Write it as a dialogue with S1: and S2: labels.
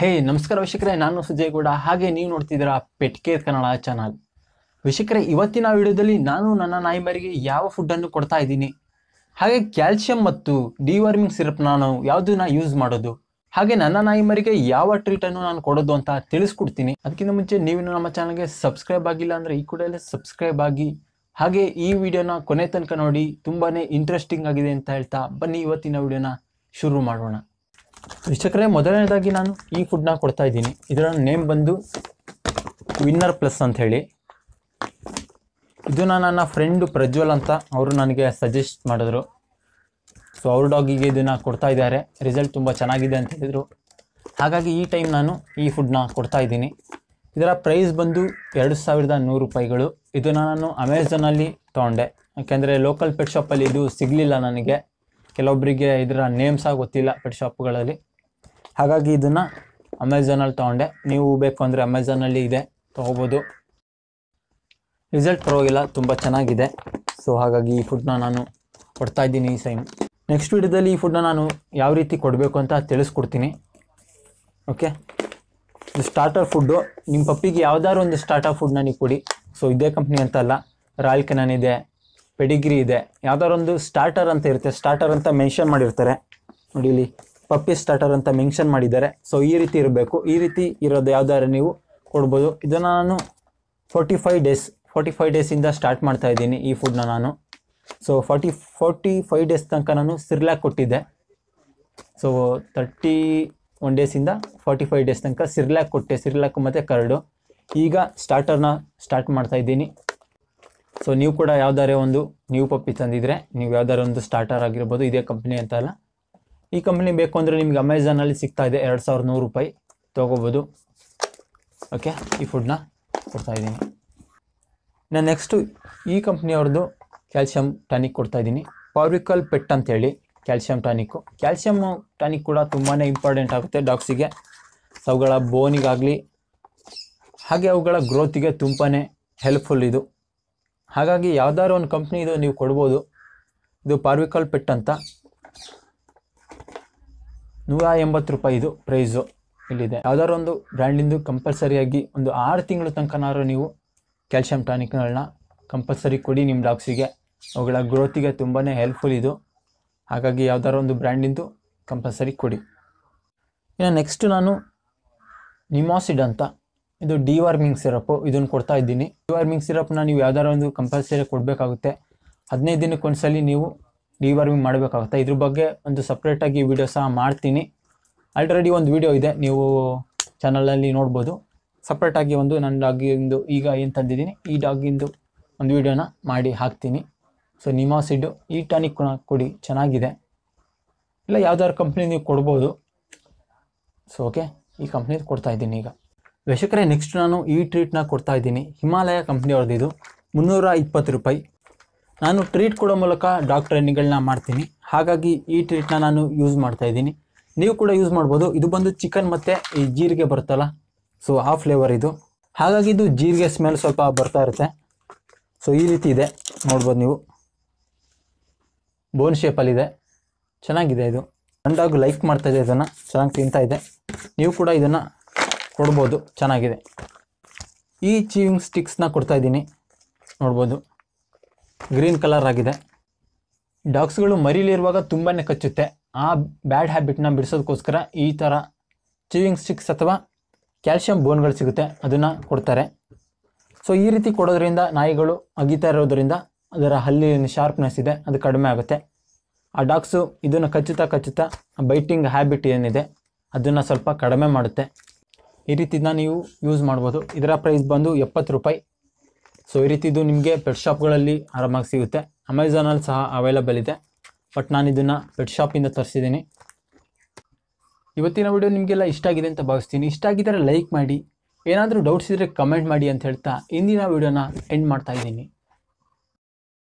S1: ಹೇ ನಮಸ್ಕಾರ ವೀಕ್ಷಕರೇ ನಾನು ಸುಜಯ್ ಗೌಡ ಹಾಗೆ ನೀವು ನೋಡ್ತಿದ್ದೀರಾ ಪೆಟ್ಕೇರ್ ಕನ್ನಡ ಚಾನಲ್ ವೀಕ್ಷಕರೇ ಇವತ್ತಿನ ವಿಡಿಯೋದಲ್ಲಿ ನಾನು ನನ್ನ ನಾಯಿಮರಿಗೆ ಯಾವ ಫುಡ್ಡನ್ನು ಕೊಡ್ತಾ ಇದ್ದೀನಿ ಹಾಗೆ ಕ್ಯಾಲ್ಸಿಯಂ ಮತ್ತು ಡಿವಾರ್ಮಿಂಗ್ ಸಿರಪ್ ನಾನು ಯಾವುದನ್ನ ಯೂಸ್ ಮಾಡೋದು ಹಾಗೆ ನನ್ನ ನಾಯಿಮರಿಗೆ ಯಾವ ಟ್ರೀಟನ್ನು ನಾನು ಕೊಡೋದು ಅಂತ ತಿಳಿಸ್ಕೊಡ್ತೀನಿ ಅದಕ್ಕಿಂತ ಮುಂಚೆ ನೀವು ನಮ್ಮ ಚಾನಲ್ಗೆ ಸಬ್ಸ್ಕ್ರೈಬ್ ಆಗಿಲ್ಲ ಅಂದರೆ ಈ ಕೂಡಲೇ ಸಬ್ಸ್ಕ್ರೈಬ್ ಆಗಿ ಹಾಗೆ ಈ ವಿಡಿಯೋನ ಕೊನೆ ತನಕ ನೋಡಿ ತುಂಬಾ ಇಂಟ್ರೆಸ್ಟಿಂಗ್ ಆಗಿದೆ ಅಂತ ಹೇಳ್ತಾ ಬನ್ನಿ ಇವತ್ತಿನ ವಿಡಿಯೋನ ಶುರು ಮಾಡೋಣ ವೀಕ್ಷಕರೇ ಮೊದಲನೇದಾಗಿ ನಾನು ಈ ಫುಡ್ನ ಕೊಡ್ತಾ ಇದ್ದೀನಿ ಇದರ ನೇಮ್ ಬಂದು ವಿನ್ನರ್ ಪ್ಲಸ್ ಅಂತ ಹೇಳಿ ಇದನ್ನು ನನ್ನ ಫ್ರೆಂಡ್ ಪ್ರಜ್ವಲ್ ಅಂತ ಅವರು ನನಗೆ ಸಜೆಸ್ಟ್ ಮಾಡಿದ್ರು ಸೊ ಅವ್ರ ಡಾಗಿಗೆ ಇದನ್ನು ಕೊಡ್ತಾ ಇದ್ದಾರೆ ರಿಸಲ್ಟ್ ತುಂಬ ಚೆನ್ನಾಗಿದೆ ಅಂತ ಹೇಳಿದರು ಹಾಗಾಗಿ ಈ ಟೈಮ್ ನಾನು ಈ ಫುಡ್ನ ಕೊಡ್ತಾ ಇದ್ದೀನಿ ಇದರ ಪ್ರೈಸ್ ಬಂದು ಎರಡು ಸಾವಿರದ ನೂರು ರೂಪಾಯಿಗಳು ಇದನ್ನು ನಾನು ಅಮೆಝಾನಲ್ಲಿ ತೊಗೊಂಡೆ ಯಾಕೆಂದರೆ ಲೋಕಲ್ ಪೆಟ್ ಶಾಪಲ್ಲಿ ಇದು ಸಿಗಲಿಲ್ಲ ನನಗೆ ಕೆಲವೊಬ್ಬರಿಗೆ ಇದರ ನೇಮ್ ಗೊತ್ತಿಲ್ಲ ಪೆಟ್ ಶಾಪ್ಗಳಲ್ಲಿ ಹಾಗಾಗಿ ಇದನ್ನು ಅಮೆಝಾನಲ್ಲಿ ತೊಗೊಂಡೆ ನೀವು ಬೇಕು ಅಂದರೆ ಅಮೆಝಾನಲ್ಲಿ ಇದೆ ತೊಗೋಬೋದು ರಿಸಲ್ಟ್ ಪರವಾಗಿಲ್ಲ ತುಂಬ ಚೆನ್ನಾಗಿದೆ ಸೊ ಹಾಗಾಗಿ ಈ ಫುಡ್ನ ನಾನು ಕೊಡ್ತಾ ಇದ್ದೀನಿ ಈ ಸೈಮ್ ನೆಕ್ಸ್ಟ್ ವೀಡಿಯೋದಲ್ಲಿ ಈ ಫುಡ್ನ ನಾನು ಯಾವ ರೀತಿ ಕೊಡಬೇಕು ಅಂತ ತಿಳಿಸ್ಕೊಡ್ತೀನಿ ಓಕೆ ಇದು ಸ್ಟಾರ್ಟರ್ ಫುಡ್ಡು ನಿಮ್ಮ ಪಪ್ಪಿಗೆ ಯಾವುದಾದ್ರು ಒಂದು ಸ್ಟಾರ್ಟರ್ ಫುಡ್ನ ನೀವು ಕೊಡಿ ಸೊ ಇದೇ ಕಂಪ್ನಿ ಅಲ್ಲ ರಾಯಲ್ ಕೆನನ್ ಇದೆ ಪೆಡಿಗ್ರಿ ಇದೆ ಯಾವ್ದಾದ್ರು ಒಂದು ಸ್ಟಾರ್ಟರ್ ಅಂತ ಇರುತ್ತೆ ಸ್ಟಾರ್ಟರ್ ಅಂತ ಮೆನ್ಷನ್ ಮಾಡಿರ್ತಾರೆ ನೋಡಿ ಇಲ್ಲಿ ಪಪ್ಪಿ ಸ್ಟಾರ್ಟರ್ ಅಂತ ಮೆನ್ಷನ್ ಮಾಡಿದ್ದಾರೆ ಸೊ ಈ ರೀತಿ ಇರಬೇಕು ಈ ರೀತಿ ಇರೋದು ಯಾವ್ದಾದ್ರು ನೀವು ಕೊಡ್ಬೋದು ಇದನ್ನು ನಾನು forty five days forty five ಡೇಸಿಂದ ಸ್ಟಾರ್ಟ್ ಮಾಡ್ತಾ ಇದ್ದೀನಿ ಈ ಫುಡ್ನ ನಾನು so forty forty five days ತನಕ ನಾನು ಸಿರ್ಲ್ಯಾಕ್ ಕೊಟ್ಟಿದ್ದೆ ಸೊ ತರ್ಟಿ ಒನ್ ಡೇಸಿಂದ ಫಾರ್ಟಿ ಫೈವ್ ಡೇಸ್ ತನಕ ಸಿರ್ಲ್ಯಾಕ್ ಕೊಟ್ಟೆ ಸಿರ್ಲ್ಯಾಕ್ ಮತ್ತು ಕರಡು ಈಗ ಸ್ಟಾರ್ಟರ್ನ ಸ್ಟಾರ್ಟ್ ಮಾಡ್ತಾ ಇದ್ದೀನಿ ಸೊ ನೀವು ಕೂಡ ಯಾವ್ದಾದ್ರೆ ಒಂದು ನ್ಯೂ ಪಪ್ಪಿ ತಂದಿದ್ರೆ ನೀವು ಯಾವ್ದಾರು ಒಂದು ಸ್ಟಾರ್ಟರ್ ಆಗಿರ್ಬೋದು ಇದೇ ಕಂಪ್ನಿ ಅಂತ ಅಲ್ಲ ಈ ಕಂಪ್ನಿ ಬೇಕು ಅಂದರೆ ನಿಮ್ಗೆ ಅಮೆಝಾನಲ್ಲಿ ಸಿಗ್ತಾ ಇದೆ ಎರಡು ಸಾವಿರದ ನೂರು ರೂಪಾಯಿ ತೊಗೋಬೋದು ಓಕೆ ಈ ಫುಡ್ನ ಕೊಡ್ತಾಯಿದ್ದೀನಿ ನಾನು ನೆಕ್ಸ್ಟು ಈ ಕಂಪ್ನಿಯವ್ರದ್ದು ಕ್ಯಾಲ್ಶಿಯಂ ಟಾನಿಕ್ ಕೊಡ್ತಾಯಿದ್ದೀನಿ ಪಾರ್ವಿಕಲ್ ಪೆಟ್ ಅಂತೇಳಿ ಕ್ಯಾಲ್ಶಿಯಂ ಟಾನಿಕ್ಕು ಕ್ಯಾಲ್ಶಿಯಂ ಟಾನಿಕ್ ಕೂಡ ತುಂಬಾ ಇಂಪಾರ್ಟೆಂಟ್ ಆಗುತ್ತೆ ಡಾಗ್ಸಿಗೆ ಅವುಗಳ ಬೋನಿಗಾಗಲಿ ಹಾಗೆ ಅವುಗಳ ಗ್ರೋತಿಗೆ ತುಂಬಾ ಹೆಲ್ಪ್ಫುಲ್ ಇದು ಹಾಗಾಗಿ ಯಾವುದಾದ್ರು ಒಂದು ಕಂಪ್ನಿ ಇದು ನೀವು ಕೊಡ್ಬೋದು ಇದು ಪಾರ್ವಿಕಲ್ ಪೆಟ್ ಅಂತ ನೂರ ಎಂಬತ್ತು ರೂಪಾಯಿ ಇದು ಪ್ರೈಸು ಇಲ್ಲಿದೆ ಯಾವ್ದಾದ್ರು ಒಂದು ಬ್ರ್ಯಾಂಡಿಂದು ಕಂಪಲ್ಸರಿಯಾಗಿ ಒಂದು ಆರು ತಿಂಗಳ ತನಕನಾದ್ರು ನೀವು ಕ್ಯಾಲ್ಶಿಯಂ ಟಾನಿಕ್ಗಳನ್ನ ಕಂಪಲ್ಸರಿ ಕೊಡಿ ನಿಮ್ಮ ಡಾಗ್ಸಿಗೆ ಅವುಗಳ ಗ್ರೋತಿಗೆ ತುಂಬಾ ಹೆಲ್ಪ್ಫುಲ್ ಇದು ಹಾಗಾಗಿ ಯಾವ್ದಾದ್ರು ಒಂದು ಬ್ರ್ಯಾಂಡಿಂದು ಕಂಪಲ್ಸರಿ ಕೊಡಿ ಇನ್ನು ನೆಕ್ಸ್ಟು ನಾನು ನಿಮಾಸಿಡ್ ಅಂತ ಇದು ಡಿವಾರ್ಮಿಂಗ್ ಸಿರಪ್ಪು ಇದನ್ನು ಕೊಡ್ತಾ ಇದ್ದೀನಿ ಡಿವಾರ್ಮಿಂಗ್ ಸಿರಪ್ನ ನೀವು ಯಾವ್ದಾರು ಒಂದು ಕಂಪಲ್ಸರಿ ಕೊಡಬೇಕಾಗುತ್ತೆ ಹದಿನೈದು ದಿನಕ್ಕೊಂದ್ಸಲಿ ನೀವು ಡಿವಾರ್ಮಿಂಗ್ ಮಾಡಬೇಕಾಗುತ್ತೆ ಇದ್ರ ಬಗ್ಗೆ ಒಂದು ಸಪ್ರೇಟಾಗಿ ವಿಡಿಯೋ ಸಹ ಮಾಡ್ತೀನಿ ಆಲ್ರೆಡಿ ಒಂದು ವಿಡಿಯೋ ಇದೆ ನೀವು ಚಾನಲಲ್ಲಿ ನೋಡ್ಬೋದು ಸಪ್ರೇಟಾಗಿ ಒಂದು ನನ್ನ ಡಾಗಿಂದು ಈಗ ಏನು ತಂದಿದ್ದೀನಿ ಈ ಡಾಗಿಂದು ಒಂದು ವೀಡಿಯೋನ ಮಾಡಿ ಹಾಕ್ತೀನಿ ಸೊ ನಿಮಾಸಿಡ್ಡು ಈ ಟಾನಿಕ್ ಕೊಡಿ ಚೆನ್ನಾಗಿದೆ ಇಲ್ಲ ಯಾವ್ದಾದ್ರು ಕಂಪ್ನಿ ನೀವು ಕೊಡ್ಬೋದು ಸೊ ಓಕೆ ಈ ಕಂಪ್ನಿದು ಇದ್ದೀನಿ ಈಗ ವೀಕ್ಷಕರೇ ನೆಕ್ಸ್ಟ್ ನಾನು ಈ ಟ್ರೀಟ್ನ ಇದ್ದೀನಿ ಹಿಮಾಲಯ ಕಂಪ್ನಿಯವ್ರದ್ದು ಮುನ್ನೂರ ಇಪ್ಪತ್ತು ರೂಪಾಯಿ ನಾನು ಟ್ರೀಟ್ ಕೊಡೋ ಮೂಲಕ ಡಾಕ್ಟರ್ ಮಾಡ್ತೀನಿ ಹಾಗಾಗಿ ಈ ಟ್ರೀಟ್ನ ನಾನು ಯೂಸ್ ಮಾಡ್ತಾ ಇದ್ದೀನಿ ನೀವು ಕೂಡ ಯೂಸ್ ಮಾಡ್ಬೋದು ಇದು ಬಂದು ಚಿಕನ್ ಮತ್ತು ಈ ಜೀರಿಗೆ ಬರುತ್ತಲ್ಲ ಸೊ ಆ ಫ್ಲೇವರ್ ಇದು ಹಾಗಾಗಿ ಇದು ಜೀರಿಗೆ ಸ್ಮೆಲ್ ಸ್ವಲ್ಪ ಬರ್ತಾ ಇರುತ್ತೆ ಸೊ ಈ ರೀತಿ ಇದೆ ನೋಡ್ಬೋದು ನೀವು ಬೋನ್ ಶೇಪಲ್ಲಿದೆ ಚೆನ್ನಾಗಿದೆ ಇದು ನನ್ನ ಲೈಕ್ ಮಾಡ್ತಾ ಇದೆ ಇದನ್ನು ಚೆನ್ನಾಗಿ ತಿಂತಾ ಇದೆ ನೀವು ಕೂಡ ಇದನ್ನು ಕೊಡ್ಬೋದು ಚೆನ್ನಾಗಿದೆ ಈ ಚೀವಿಂಗ್ ಸ್ಟಿಕ್ಸ್ನ ಕೊಡ್ತಾಯಿದ್ದೀನಿ ನೋಡ್ಬೋದು ಗ್ರೀನ್ ಕಲರ್ ಆಗಿದೆ ಡಾಗ್ಸ್ಗಳು ಮರಿಲಿರುವಾಗ ತುಂಬಾ ಕಚ್ಚುತ್ತೆ ಆ ಬ್ಯಾಡ್ ಹ್ಯಾಬಿಟ್ನ ಬಿಡಿಸೋದಕ್ಕೋಸ್ಕರ ಈ ಥರ ಚೀವಿಂಗ್ ಸ್ಟಿಕ್ಸ್ ಅಥವಾ ಕ್ಯಾಲ್ಶಿಯಂ ಬೋನ್ಗಳು ಸಿಗುತ್ತೆ ಅದನ್ನು ಕೊಡ್ತಾರೆ ಸೊ ಈ ರೀತಿ ಕೊಡೋದ್ರಿಂದ ನಾಯಿಗಳು ಅಗಿತಾ ಇರೋದರಿಂದ ಅದರ ಹಲ್ಲಿನ ಶಾರ್ಪ್ನೆಸ್ ಇದೆ ಅದು ಕಡಿಮೆ ಆಗುತ್ತೆ ಆ ಡಾಗ್ಸು ಇದನ್ನು ಕಚ್ಚುತ್ತಾ ಕಚ್ಚುತ್ತಾ ಬೈಟಿಂಗ್ ಹ್ಯಾಬಿಟ್ ಏನಿದೆ ಅದನ್ನು ಸ್ವಲ್ಪ ಕಡಿಮೆ ಮಾಡುತ್ತೆ ಈ ರೀತಿನ ನೀವು ಯೂಸ್ ಮಾಡ್ಬೋದು ಇದರ ಪ್ರೈಸ್ ಬಂದು ಎಪ್ಪತ್ತು ರೂಪಾಯಿ ಸೊ ಈ ರೀತಿ ಇದು ನಿಮಗೆ ಪೆಟ್ ಶಾಪ್ಗಳಲ್ಲಿ ಆರಾಮಾಗಿ ಸಿಗುತ್ತೆ ಅಮೆಝಾನಲ್ಲಿ ಸಹ ಅವೈಲಬಲ್ ಇದೆ ಬಟ್ ನಾನು ಇದನ್ನು ಪೆಟ್ ಶಾಪಿಂದ ತರಿಸಿದ್ದೀನಿ ಇವತ್ತಿನ ವಿಡಿಯೋ ನಿಮಗೆಲ್ಲ ಇಷ್ಟ ಆಗಿದೆ ಅಂತ ಭಾವಿಸ್ತೀನಿ ಇಷ್ಟ ಆಗಿದ್ದರೆ ಲೈಕ್ ಮಾಡಿ ಏನಾದರೂ ಡೌಟ್ಸ್ ಇದ್ದರೆ ಕಮೆಂಟ್ ಮಾಡಿ ಅಂತ ಹೇಳ್ತಾ ಇಂದಿನ ವಿಡಿಯೋನ ಎಂಡ್ ಮಾಡ್ತಾ ಇದ್ದೀನಿ